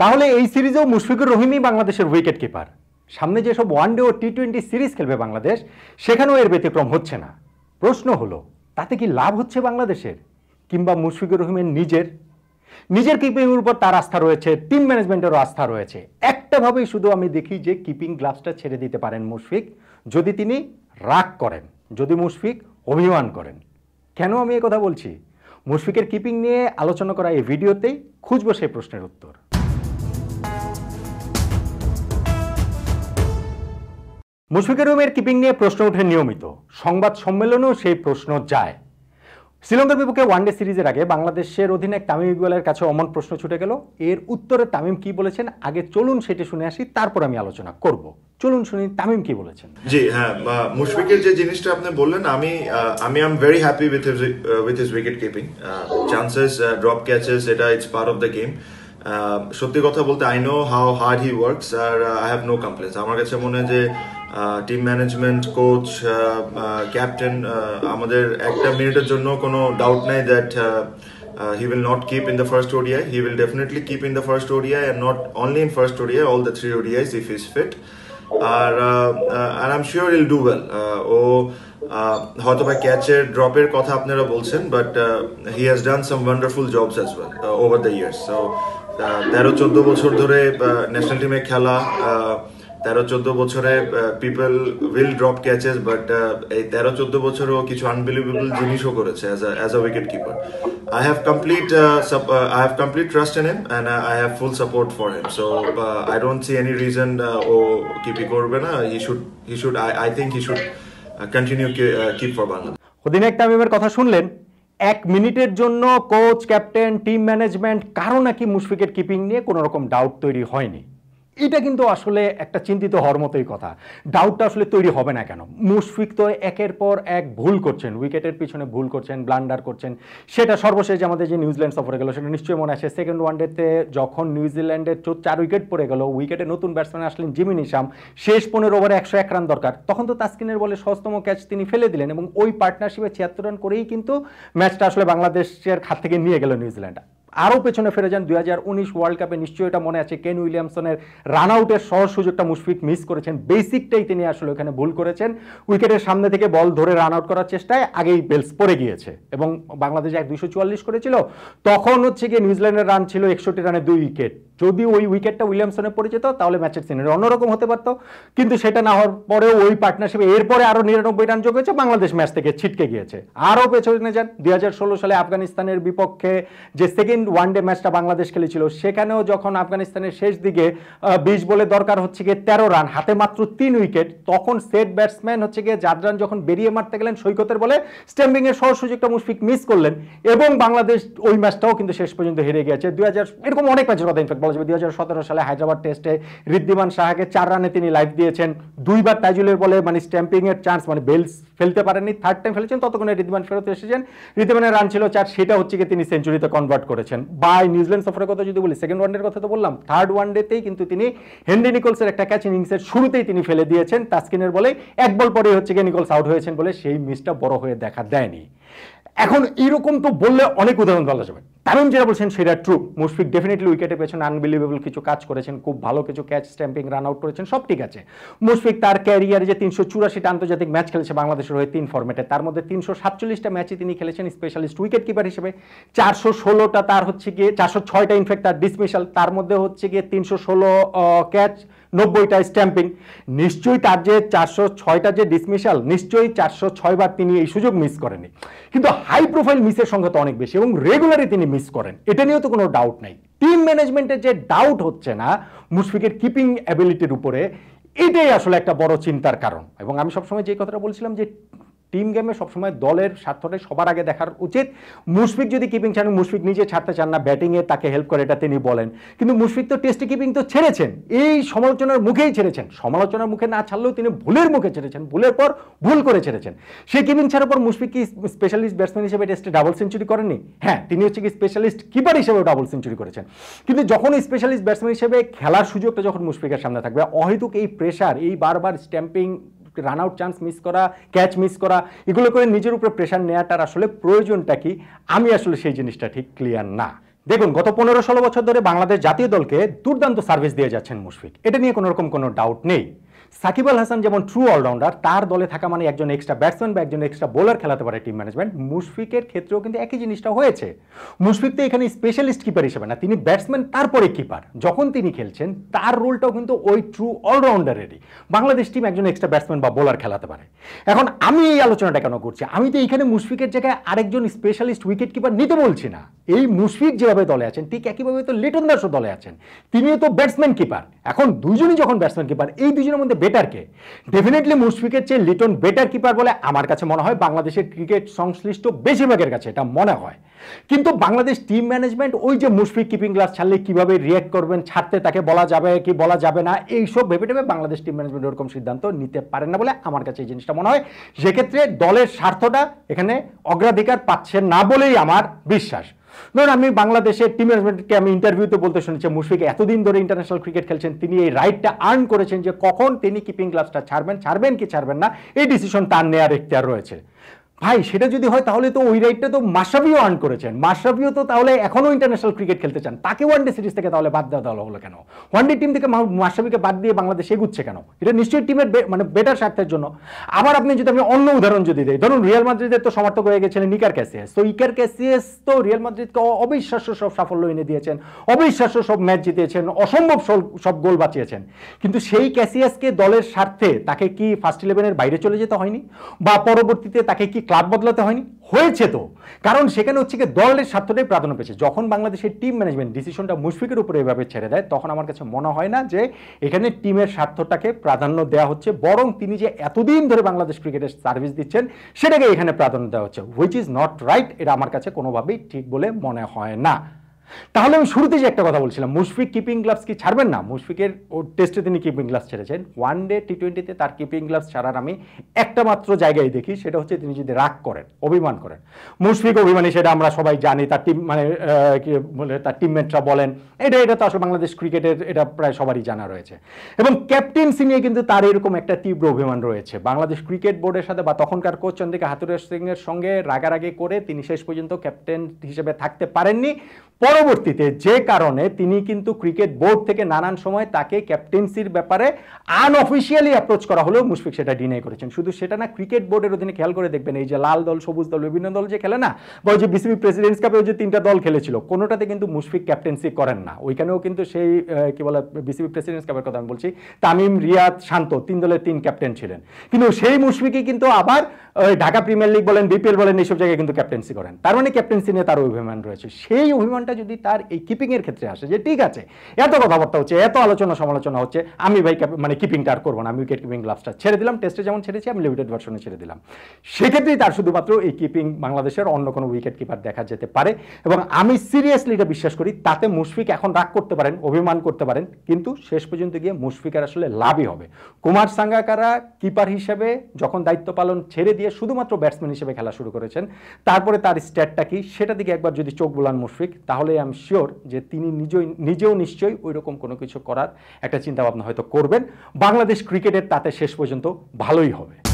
তাহলে এই সিরিজেও মুশফিকুর রহিমই বাংলাদেশের উইকেট কিপার সামনে যেসব ওয়ানডে ও টি টোয়েন্টি সিরিজ খেলবে বাংলাদেশ সেখানেও এর ব্যতিক্রম হচ্ছে না প্রশ্ন হলো তাতে কি লাভ হচ্ছে বাংলাদেশের কিংবা মুশফিকুর রহিমের নিজের নিজের কিপিংয়ের উপর তার আস্থা রয়েছে টিম ম্যানেজমেন্টেরও আস্থা রয়েছে একটাভাবেই শুধু আমি দেখি যে কিপিং গ্লাভসটা ছেড়ে দিতে পারেন মুশফিক যদি তিনি রাগ করেন যদি মুশফিক অভিমান করেন কেন আমি কথা বলছি মুশফিকের কিপিং নিয়ে আলোচনা করা এই ভিডিওতেই খুঁজব সেই প্রশ্নের উত্তর মুশফিকের রুমের কিপিং নিয়ে প্রশ্ন ওঠে নিয়মিত সংবাদ সম্মেলনেও সেই প্রশ্ন যায় শ্রীলঙ্কার বিপক্ষে ওয়ানডে সিরিজের আগে বাংলাদেশের অধিনায়ক তামিম ইকবালের কাছে অমন প্রশ্ন ছুটে গেল এর উত্তরে তামিম কি বলেছেন আগে চলুন সেটি শুনে আসি তারপর আমি আলোচনা করব চলুন শুনি তামিম কি বলেছেন জি হ্যাঁ মুশফিকের যে জিনিসটা আপনি বললেন আমি আমি am very happy with with his wicket keeping chances drop catches এটা it's part of the game সত্যি কথা বলতে I know how hard he works আর আই হ্যাভ নো কমপ্লেন্স আমার কাছে মনে হয় যে টিম ম্যানেজমেন্ট কোচ ক্যাপ্টেন আমাদের একটা মিনিটের জন্য কোনো ডাউট নাই that he will not keep in the first ODI. He will definitely keep in the first ODI and not only in first ODI, all three three ODIs if is fit আর আর I'm sure I'll do well ও হয়তো বা ক্যাচের ড্রপের কথা আপনারা বলছেন but he has done some wonderful jobs as well over the years so তেরো চোদ্দ বছর ধরে ন্যাশনাল টিমে খেলা তেরো চোদ্দ বছরে people will drop catches but এই তেরো চোদ্দ বছরও কিছু আনবিলিভেবল জিনিসও করেছে as a wicket keeper I have complete I have complete trust in him and I have full support for him so I don't see any reason ও কিপি করবে না he should he should I I think he should continue keep for Bangladesh অধিনায়ক তামিমের কথা শুনলেন এক মিনিটের জন্য কোচ ক্যাপ্টেন টিম ম্যানেজমেন্ট কারো নাকি মুশফিকের কিপিং নিয়ে কোনো রকম ডাউট তৈরি হয়নি এটা কিন্তু আসলে একটা চিন্তিত হওয়ার মতোই কথা ডাউটটা আসলে তৈরি হবে না কেন মুশফিক তো একের পর এক ভুল করছেন উইকেটের পিছনে ভুল করছেন ব্লান্ডার করছেন সেটা সর্বশেষ আমাদের যে নিউজিল্যান্ড সফরে গেল সেটা নিশ্চয়ই মনে আছে সেকেন্ড ওয়ানডেতে যখন নিউজিল্যান্ডের চার উইকেট পড়ে গেল উইকেটে নতুন ব্যাটসম্যান আসলেন জিমি নিশাম শেষ পনেরো ওভারে একশো এক রান দরকার তখন তো তাস্কিনের বলে সহজতম ক্যাচ তিনি ফেলে দিলেন এবং ওই পার্টনারশিপে ছিয়াত্তর রান করেই কিন্তু ম্যাচটা আসলে বাংলাদেশের হাত থেকে নিয়ে গেল নিউজিল্যান্ড আরও পেছনে ফিরে যান দুই ওয়ার্ল্ড কাপে নিশ্চয়ই এটা মনে আছে কেন উইলিয়ামসনের রান আউটের সহজ সুযোগটা মুশফিক মিস করেছেন বেসিকটাই তিনি আসলে ওখানে ভুল করেছেন উইকেটের সামনে থেকে বল ধরে রান আউট করার চেষ্টায় আগেই বেলস পড়ে গিয়েছে এবং বাংলাদেশ এক দুইশো করেছিল তখন হচ্ছে গিয়ে নিউজিল্যান্ডের রান ছিল একষট্টি রানে দুই উইকেট যদি ওই উইকেটটা উইলিয়ামসনে পড়ে যেত তাহলে ম্যাচের সিনারি অন্যরকম হতে পারত কিন্তু সেটা না হওয়ার পরেও ওই পার্টনারশিপে এরপরে আরও নিরানব্বই রান যোগ হয়েছে বাংলাদেশ ম্যাচ থেকে ছিটকে গিয়েছে আরও পেছনে যান দুই সালে আফগানিস্তানের বিপক্ষে যে সেকেন্ড ডে ম্যাচটা বাংলাদেশ খেলেছিল সেখানেও যখন আফগানিস্তানের শেষ দিকে বিশ বলে দরকার হচ্ছে গিয়ে তেরো রান হাতে মাত্র তিন উইকেট তখন সেট ব্যাটসম্যান হচ্ছে গিয়ে রান যখন বেরিয়ে মারতে গেলেন সৈকতের বলে স্ট্যাম্পিংয়ের সহ সুযোগটা মুশফিক মিস করলেন এবং বাংলাদেশ ওই ম্যাচটাও কিন্তু শেষ পর্যন্ত হেরে গেছে দুই এরকম অনেক ম্যাচের কথা ইনফ্যাক্ট বাংলাদেশ দুই সালে হায়দ্রাবাদ টেস্টে ঋদ্ধিমান সাহাকে চার রানে তিনি লাইফ দিয়েছেন দুইবার তাইজুলের বলে মানে স্ট্যাম্পিংয়ের চান্স মানে বেলস ফেলতে পারেননি থার্ড টাইম ফেলেছেন ততক্ষণে ঋদ্ধিমান ফেরত এসেছেন ঋদ্ধিমানের রান ছিল চার সেটা হচ্ছে কি তিনি সেঞ্চুরিতে কনভার্ট করেছেন বাই নিউজিল্যান্ড সফরের কথা যদি বলি সেকেন্ড ওয়ানডের কথা তো বললাম থার্ড ওয়ানডেতেই কিন্তু তিনি হেনরি নিকোলসের একটা ক্যাচ ইনিংসের শুরুতেই তিনি ফেলে দিয়েছেন তাস্কিনের বলে এক বল পরেই হচ্ছে গিয়ে নিকোলস আউট হয়েছেন বলে সেই মিসটা বড় হয়ে দেখা দেয়নি এখন এইরকম তো বললে অনেক উদাহরণ বলা যাবে কারণ যেটা বলছেন সেটা ট্রু মুশফিক ডেফিনেটলি উইকেটে পেয়েছেন আনবিলিভেবল কিছু কাজ করেছেন খুব ভালো কিছু ক্যাচ স্ট্যাম্পিং রান আউট করেছেন সব ঠিক আছে মুশফিক তার ক্যারিয়ারে যে তিনশো চুরাশিটা আন্তর্জাতিক ম্যাচ খেলেছে বাংলাদেশের হয়ে তিন ফর্মেটে তার মধ্যে তিনশো সাতচল্লিশটা ম্যাচে তিনি খেলেছেন স্পেশালিস্ট উইকেট কিপার হিসেবে চারশো ষোলোটা তার হচ্ছে গিয়ে চারশো ছয়টা ইনফ্যাক্ট তার ডিসমিশাল তার মধ্যে হচ্ছে গিয়ে তিনশো ষোলো ক্যাচ নব্বইটা স্ট্যাম্পিং নিশ্চয়ই তার যে চারশো ছয়টা যে ডিসমিশাল নিশ্চয়ই চারশো ছয়বার তিনি এই সুযোগ মিস করেনি কিন্তু হাই প্রোফাইল মিসের সংখ্যা তো অনেক বেশি এবং রেগুলারই তিনি মিস করেন এটা নিয়েও তো কোনো ডাউট নাই টিম ম্যানেজমেন্টের যে ডাউট হচ্ছে না মুশফিকের কিপিং অ্যাবিলিটির উপরে এটাই আসলে একটা বড় চিন্তার কারণ এবং আমি সবসময় যে কথাটা বলছিলাম যে টিম গেমে সবসময় দলের স্বার্থটাই সবার আগে দেখার উচিত মুশফিক যদি কিপিং ছাড়েন মুশফিক নিজে ছাড়তে চান না ব্যাটিংয়ে তাকে হেল্প করে এটা তিনি বলেন কিন্তু মুশফিক তো টেস্ট কিপিং তো ছেড়েছেন এই সমালোচনার মুখেই ছেড়েছেন সমালোচনার মুখে না ছাড়লেও তিনি ভুলের মুখে ছেড়েছেন ভুলের পর ভুল করে ছেড়েছেন সেই কিপিং ছাড়ার পর মুশফিক কি স্পেশালিস্ট ব্যাটসম্যান হিসেবে টেস্টে ডাবল সেঞ্চুরি করেননি হ্যাঁ তিনি হচ্ছে কি স্পেশালিস্ট কিপার হিসেবেও ডাবল সেঞ্চুরি করেছেন কিন্তু যখন স্পেশালিস্ট ব্যাটসম্যান হিসেবে খেলার সুযোগটা যখন মুশফিকের সামনে থাকবে অহেতুক এই প্রেশার এই বারবার stumping run out chance miss করা ক্যাচ মিস করা এগুলো করে নিজের উপরে প্রেশার নেওয়াটার আসলে প্রয়োজনটা কি আমি আসলে সেই জিনিসটা ঠিক ক্লিয়ার না দেখুন গত পনেরো ষোলো বছর ধরে বাংলাদেশ জাতীয় দলকে দুর্দান্ত সার্ভিস দিয়ে যাচ্ছেন মুশফিক এটা নিয়ে কোনো রকম কোনো ডাউট নেই সাকিব আল হাসান যেমন ট্রু অলরাউন্ডার তার দলে থাকা মানে একজন এক্সট্রা ব্যাটসম্যান বা একজন এক্সট্রা বোলার খেলাতে পারে টিম ম্যানেজমেন্ট মুশফিকের ক্ষেত্রেও কিন্তু একই জিনিসটা হয়েছে মুশফিক তো এখানে স্পেশালিস্ট কিপার হিসেবে না তিনি ব্যাটসম্যান তারপরে কিপার যখন তিনি খেলছেন তার রোলটাও কিন্তু ওই ট্রু অলরাউন্ডারেরই বাংলাদেশ টিম একজন এক্সট্রা ব্যাটসম্যান বা বোলার খেলাতে পারে এখন আমি এই আলোচনাটা কেন করছি আমি তো এখানে মুশফিকের জায়গায় আরেকজন স্পেশালিস্ট উইকেট কিপার নিতে বলছি না এই মুশফিক যেভাবে দলে আছেন ঠিক একইভাবে তো লিটন দাসও দলে আছেন তিনিও তো ব্যাটসম্যান কিপার এখন দুজনই যখন ব্যাটসম্যান কিপার এই দুজনের মধ্যে বেটার কে ডেফিনেটলি মুশফিকের চেয়ে লিটন বেটার কিপার বলে আমার কাছে মনে হয় বাংলাদেশের ক্রিকেট সংশ্লিষ্ট বেশিরভাগের কাছে এটা মনে হয় কিন্তু বাংলাদেশ টিম ম্যানেজমেন্ট ওই যে মুশফিক কিপিং ক্লাস ছাড়লে কিভাবে রিয়্যাক্ট করবেন ছাড়তে তাকে বলা যাবে কি বলা যাবে না এইসব ভেবে ভেবে বাংলাদেশ টিম ম্যানেজমেন্ট ওরকম সিদ্ধান্ত নিতে পারেন না বলে আমার কাছে এই জিনিসটা মনে হয় সেক্ষেত্রে দলের স্বার্থটা এখানে অগ্রাধিকার পাচ্ছে না বলেই আমার বিশ্বাস ধরুন আমি বাংলাদেশের টিম ম্যানেজমেন্টকে আমি ইন্টারভিউতে বলতে শুনেছি মুশফিক এতদিন ধরে ইন্টারন্যাশনাল ক্রিকেট খেলছেন তিনি এই রাইটটা আর্ন করেছেন যে কখন তিনি কিপিং গ্লাভসটা ছাড়বেন ছাড়বেন কি ছাড়বেন না এই ডিসিশন তার নেয়ার এখতিয়ার রয়েছে ভাই সেটা যদি হয় তাহলে তো ওই রাইটটা তো মাসাবিও আর্ন করেছেন মাসাবিও তো তাহলে এখনও ইন্টারন্যাশনাল ক্রিকেট খেলতে চান তাকে ডে সিরিজ থেকে তাহলে বাদ দেওয়া দেওয়া হলো কেন ওয়ান ডে টিম থেকে মাসাবিকে বাদ দিয়ে বাংলাদেশ এগুচ্ছে কেন এটা নিশ্চয়ই টিমের মানে বেটার স্বার্থের জন্য আবার আপনি যদি আমি অন্য উদাহরণ যদি দিই ধরুন রিয়াল মাদ্রিদের তো সমর্থক হয়ে গেছিলেন নিকার ক্যাসিয়াস তো ইকার ক্যাসিয়াস তো রিয়াল মাদ্রিদকে অবিশ্বাস্য সব সাফল্য এনে দিয়েছেন অবিশ্বাস্য সব ম্যাচ জিতিয়েছেন অসম্ভব সব গোল বাঁচিয়েছেন কিন্তু সেই ক্যাসিয়াসকে দলের স্বার্থে তাকে কি ফার্স্ট ইলেভেনের বাইরে চলে যেতে হয়নি বা পরবর্তীতে তাকে কি ক্লাব বদলাতে হয়নি হয়েছে তো কারণ সেখানে হচ্ছে কি দলের স্বার্থটাই প্রাধান্য পেয়েছে যখন বাংলাদেশের টিম ম্যানেজমেন্ট ডিসিশনটা মুশফিকের উপরে এভাবে ছেড়ে দেয় তখন আমার কাছে মনে হয় না যে এখানে টিমের স্বার্থটাকে প্রাধান্য দেওয়া হচ্ছে বরং তিনি যে এতদিন ধরে বাংলাদেশ ক্রিকেটের সার্ভিস দিচ্ছেন সেটাকে এখানে প্রাধান্য দেওয়া হচ্ছে হুইচ ইজ নট রাইট এটা আমার কাছে কোনোভাবেই ঠিক বলে মনে হয় না তাহলে আমি শুরুতে যে একটা কথা বলছিলাম মুশফিক কিপিং গ্লাভস কি ছাড়বেন না মুশফিকের ও টেস্টে তিনি কিপিং গ্লাভস ছেড়েছেন ওয়ান ডে টি টোয়েন্টিতে তার কিপিং গ্লাভস ছাড়ার আমি একটা মাত্র জায়গায় দেখি সেটা হচ্ছে তিনি যদি রাগ করেন অভিমান করেন মুশফিক অভিমানী সেটা আমরা সবাই জানি তার টিম মানে কি বলে তার টিমমেটরা বলেন এটা এটা তো আসলে বাংলাদেশ ক্রিকেটের এটা প্রায় সবারই জানা রয়েছে এবং ক্যাপ্টেন্সি নিয়ে কিন্তু তার এরকম একটা তীব্র অভিমান রয়েছে বাংলাদেশ ক্রিকেট বোর্ডের সাথে বা তখনকার কোচ চন্দ্রিকা হাতুরের সিংয়ের সঙ্গে রাগারাগি করে তিনি শেষ পর্যন্ত ক্যাপ্টেন হিসেবে থাকতে পারেননি পরবর্তীতে যে কারণে তিনি কিন্তু ক্রিকেট বোর্ড থেকে নানান সময় তাকে ক্যাপ্টেন্সির ব্যাপারে আনঅফিসিয়ালি অ্যাপ্রোচ করা হলেও মুশফিক সেটা ডিনাই করেছেন শুধু সেটা না ক্রিকেট বোর্ডের অধীনে খেয়াল করে দেখবেন এই যে লাল দল সবুজ দল বিভিন্ন দল যে খেলে না বা যে বিসিবি প্রেসিডেন্টস ওই যে তিনটা দল খেলেছিল কোনোটাতে কিন্তু মুশফিক ক্যাপ্টেন্সি করেন না ওইখানেও কিন্তু সেই কি বলে বিসিবি প্রেসিডেন্টস কাপের কথা আমি বলছি তামিম রিয়াদ শান্ত তিন দলের তিন ক্যাপ্টেন ছিলেন কিন্তু সেই মুশফিকই কিন্তু আবার ঢাকা প্রিমিয়ার লিগ বলেন বিপিএল বলেন এইসব জায়গায় কিন্তু ক্যাপ্টেন্সি করেন তার মানে ক্যাপ্টেন্সি নিয়ে তার অভিমান রয়েছে সেই অভিমানটা বিষয়টা যদি তার এই কিপিংয়ের ক্ষেত্রে আসে যে ঠিক আছে এত কথাবার্তা হচ্ছে এত আলোচনা সমালোচনা হচ্ছে আমি ভাই মানে কিপিংটা আর করবো না আমি উইকেট কিপিং গ্লাভসটা ছেড়ে দিলাম টেস্টে যেমন ছেড়েছি আমি লিমিটেড ভার্সনে ছেড়ে দিলাম সেক্ষেত্রেই তার শুধুমাত্র এই কিপিং বাংলাদেশের অন্য কোনো উইকেট কিপার দেখা যেতে পারে এবং আমি সিরিয়াসলি এটা বিশ্বাস করি তাতে মুশফিক এখন রাগ করতে পারেন অভিমান করতে পারেন কিন্তু শেষ পর্যন্ত গিয়ে মুশফিকের আসলে লাভই হবে কুমার সাঙ্গাকারা কিপার হিসেবে যখন দায়িত্ব পালন ছেড়ে দিয়ে শুধুমাত্র ব্যাটসম্যান হিসেবে খেলা শুরু করেছেন তারপরে তার স্ট্যাটটা কি সেটা দিকে একবার যদি চোখ বোলান মুশফিক তাহলে তাহলে এম শিওর যে তিনি নিজেই নিজেও নিশ্চয়ই ওই রকম কোনো কিছু করার একটা চিন্তাভাবনা হয়তো করবেন বাংলাদেশ ক্রিকেটের তাতে শেষ পর্যন্ত ভালোই হবে